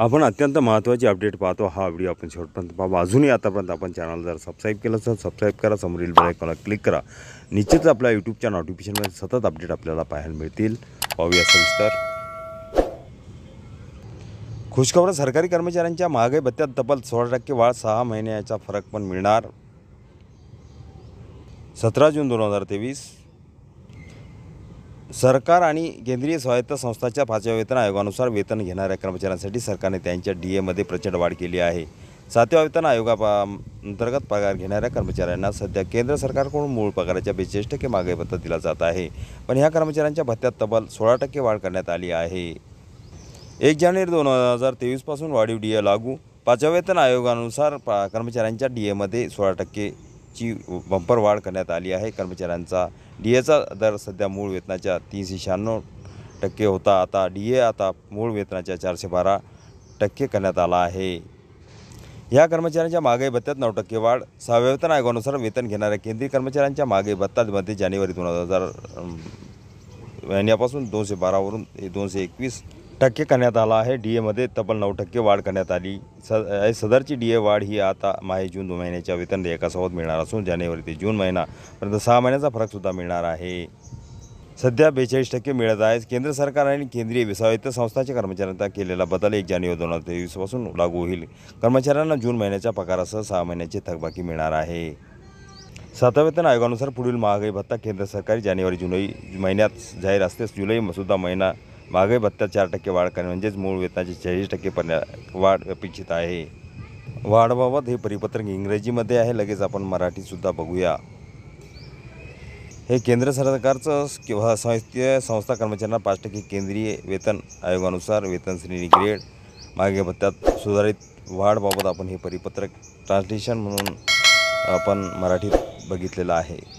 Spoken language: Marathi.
आपण अत्यंत महत्त्वाची अपडेट पाहतो हा व्हिडिओ आपण शेवटपर्यंत पाहू अजूनही आतापर्यंत आपण चॅनल जर सबस्क्राईब केलं तर सबस्क्राईब करा समोरील बेलायकॉनला क्लिक करा निश्चितच आपल्या यूट्यूबच्या नोटिफिकेशनमध्ये सतत अपडेट आपल्याला पाहायला मिळतील पाहूया सविस्तर खुशखबर सरकारी कर्मचाऱ्यांच्या महागाई भत्त्यात तब्बल सोळा टक्के वाढ सहा महिन्याचा फरक पण मिळणार सतरा जून दोन हजार तेवीस सरकार आणि केंद्रीय स्वायत्त संस्थांच्या पाचव्या वेतन आयोगानुसार वेतन घेणाऱ्या कर्मचाऱ्यांसाठी सरकारने त्यांच्या डी एमध्ये प्रचंड वाढ केली आहे सातव्या वेतन आयोगापा अंतर्गत पगार घेणाऱ्या कर्मचाऱ्यांना सध्या केंद्र सरकारकडून मूळ पगाराच्या बेचाळीस टक्के मागे दिला जात आहे पण ह्या कर्मचाऱ्यांच्या भत्त्यात तब्बल सोळा टक्के वाढ करण्यात आली आहे एक जानेवारी दोन हजार तेवीसपासून वाढीव डी ए लागू पाचव्या वेतन आयोगानुसार पा कर्मचाऱ्यांच्या डी एमध्ये सोळा टक्के ची बंपर वाढ करण्यात आली आहे कर्मचाऱ्यांचा डी एचा दर सध्या मूळ वेतनाच्या तीनशे शहाण्णव टक्के होता आता डी ए आता मूळ वेतनाच्या चारशे बारा टक्के करण्यात आला आहे या कर्मचाऱ्यांच्या मागे भत्त्यात नऊ टक्के वाढ सहाव्या वेतन आयोगानुसार वेतन घेणाऱ्या केंद्रीय कर्मचाऱ्यांच्या मागे भत्तामध्ये जानेवारी दोन हजार महिन्यापासून दोनशे बारावरून दोनशे एकवीस टक्के करण्यात आला आहे डी एमध्ये तब्बल नऊ टक्के वाढ करण्यात आली स सदरची डी ए वाढ ही आता माहे जून महिन्याच्या वेतन देयकासोबत मिळणार असून जानेवारी ते जून महिनापर्यंत सहा महिन्याचा फरकसुद्धा मिळणार आहे सध्या बेचाळीस टक्के मिळत आहे केंद्र सरकार आणि केंद्रीय विसावित्त संस्थाच्या कर्मचाऱ्यांचा केलेला बदल एक जानेवारी दोन हजार तेवीसपासून लागू होईल कर्मचाऱ्यांना जून महिन्याच्या पगारासह सहा महिन्याची थकबाकी मिळणार आहे सातवेतन आयोगानुसार पुढील महागाई भत्ता केंद्र सरकारी जानेवारी जुलै महिन्यात जाहीर असतेच जुलै सुद्धा महिना मागे भत्त्यात चार टक्के वाढ करणे म्हणजेच मूळ वेतनाचे चाळीस टक्के पण वाढ अपेक्षित आहे वाढबाबत हे परिपत्रक इंग्रजीमध्ये आहे लगेच आपण मराठीसुद्धा बघूया हे केंद्र सरकारचं किंवा साहित्य संस्था कर्मचाऱ्यांना पाच टक्के केंद्रीय वेतन आयोगानुसार वेतन श्रेणी ग्रेड मागे भत्त्यात सुधारित वाढबाबत आपण हे परिपत्रक ट्रान्सलेशन म्हणून आपण मराठीत बघितलेलं आहे